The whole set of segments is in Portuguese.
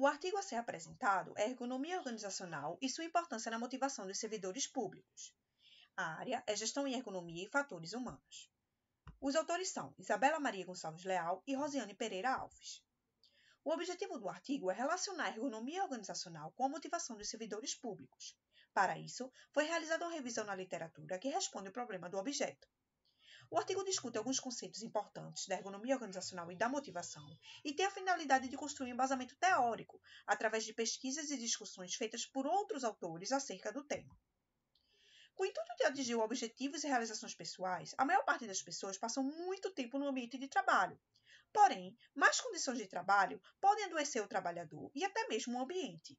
O artigo a ser apresentado é Ergonomia Organizacional e sua importância na motivação dos servidores públicos. A área é Gestão em Ergonomia e Fatores Humanos. Os autores são Isabela Maria Gonçalves Leal e Rosiane Pereira Alves. O objetivo do artigo é relacionar a ergonomia organizacional com a motivação dos servidores públicos. Para isso, foi realizada uma revisão na literatura que responde o problema do objeto. O artigo discute alguns conceitos importantes da ergonomia organizacional e da motivação e tem a finalidade de construir um basamento teórico através de pesquisas e discussões feitas por outros autores acerca do tema. Com o intuito de atingir objetivos e realizações pessoais, a maior parte das pessoas passam muito tempo no ambiente de trabalho. Porém, más condições de trabalho podem adoecer o trabalhador e até mesmo o ambiente.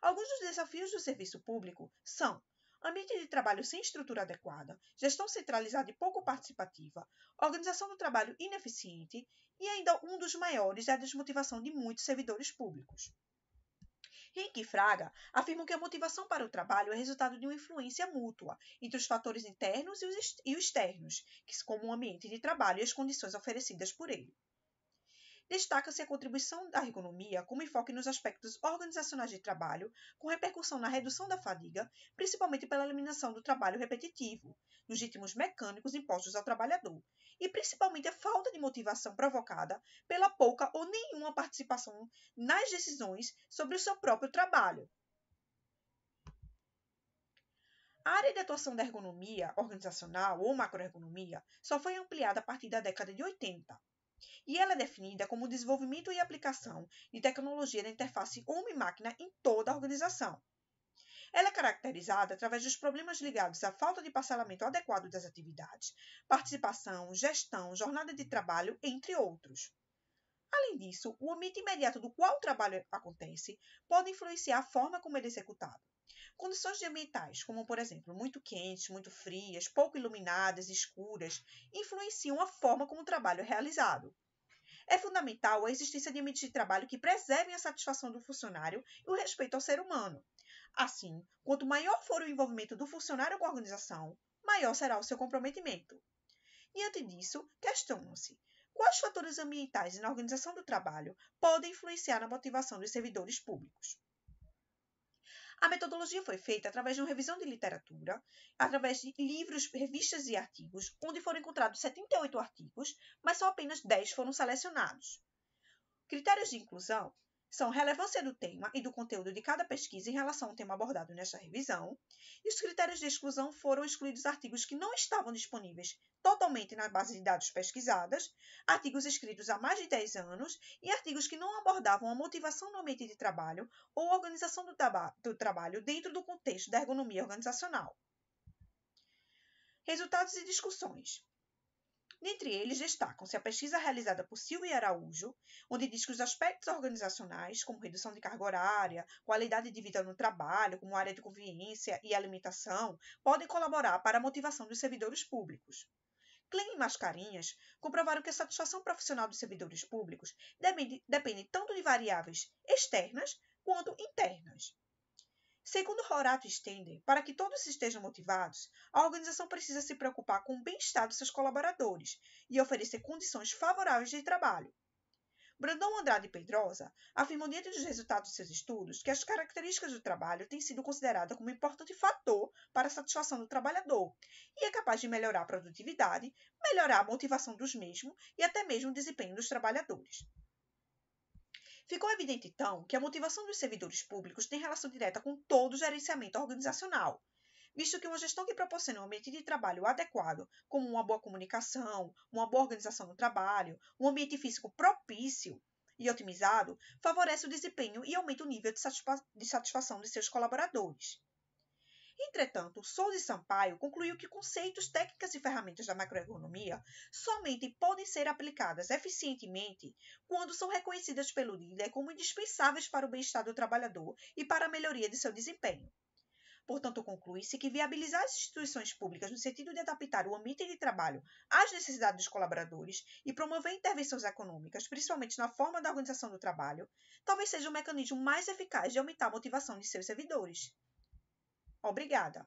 Alguns dos desafios do serviço público são ambiente de trabalho sem estrutura adequada, gestão centralizada e pouco participativa, organização do trabalho ineficiente e ainda um dos maiores é a desmotivação de muitos servidores públicos. Henrique Fraga afirma que a motivação para o trabalho é resultado de uma influência mútua entre os fatores internos e os externos, como o ambiente de trabalho e as condições oferecidas por ele. Destaca-se a contribuição da ergonomia como enfoque nos aspectos organizacionais de trabalho, com repercussão na redução da fadiga, principalmente pela eliminação do trabalho repetitivo, dos ritmos mecânicos impostos ao trabalhador, e principalmente a falta de motivação provocada pela pouca ou nenhuma participação nas decisões sobre o seu próprio trabalho. A área de atuação da ergonomia organizacional ou macroergonomia só foi ampliada a partir da década de 80, e ela é definida como o desenvolvimento e aplicação de tecnologia da interface homem-máquina em toda a organização. Ela é caracterizada através dos problemas ligados à falta de parcelamento adequado das atividades, participação, gestão, jornada de trabalho, entre outros. Além disso, o ambiente imediato do qual o trabalho acontece pode influenciar a forma como ele é executado. Condições ambientais, como por exemplo, muito quentes, muito frias, pouco iluminadas, escuras, influenciam a forma como o trabalho é realizado. É fundamental a existência de ambientes de trabalho que preservem a satisfação do funcionário e o respeito ao ser humano. Assim, quanto maior for o envolvimento do funcionário com a organização, maior será o seu comprometimento. Diante disso, questionam-se: quais fatores ambientais na organização do trabalho podem influenciar na motivação dos servidores públicos? A metodologia foi feita através de uma revisão de literatura, através de livros, revistas e artigos, onde foram encontrados 78 artigos, mas só apenas 10 foram selecionados. Critérios de inclusão são relevância do tema e do conteúdo de cada pesquisa em relação ao tema abordado nesta revisão, e os critérios de exclusão foram excluídos artigos que não estavam disponíveis totalmente na base de dados pesquisadas, artigos escritos há mais de 10 anos e artigos que não abordavam a motivação no ambiente de trabalho ou organização do, do trabalho dentro do contexto da ergonomia organizacional. Resultados e discussões. Dentre eles, destacam-se a pesquisa realizada por Silvia Araújo, onde diz que os aspectos organizacionais, como redução de carga horária, qualidade de vida no trabalho, como área de conveniência e alimentação, podem colaborar para a motivação dos servidores públicos. Klein e Mascarinhas comprovaram que a satisfação profissional dos servidores públicos depende, depende tanto de variáveis externas quanto internas. Segundo Horato Stender, para que todos estejam motivados, a organização precisa se preocupar com o bem-estar dos seus colaboradores e oferecer condições favoráveis de trabalho. Brandão Andrade Pedrosa afirmou diante dos resultados de seus estudos que as características do trabalho têm sido consideradas como um importante fator para a satisfação do trabalhador e é capaz de melhorar a produtividade, melhorar a motivação dos mesmos e até mesmo o desempenho dos trabalhadores. Ficou evidente, então, que a motivação dos servidores públicos tem relação direta com todo o gerenciamento organizacional, visto que uma gestão que proporciona um ambiente de trabalho adequado, como uma boa comunicação, uma boa organização do trabalho, um ambiente físico propício e otimizado, favorece o desempenho e aumenta o nível de, satisfa de satisfação de seus colaboradores. Entretanto, Souza e Sampaio concluiu que conceitos, técnicas e ferramentas da macroeconomia somente podem ser aplicadas eficientemente quando são reconhecidas pelo líder como indispensáveis para o bem-estar do trabalhador e para a melhoria de seu desempenho. Portanto, conclui-se que viabilizar as instituições públicas no sentido de adaptar o ambiente de trabalho às necessidades dos colaboradores e promover intervenções econômicas, principalmente na forma da organização do trabalho, talvez seja o mecanismo mais eficaz de aumentar a motivação de seus servidores. Obrigada!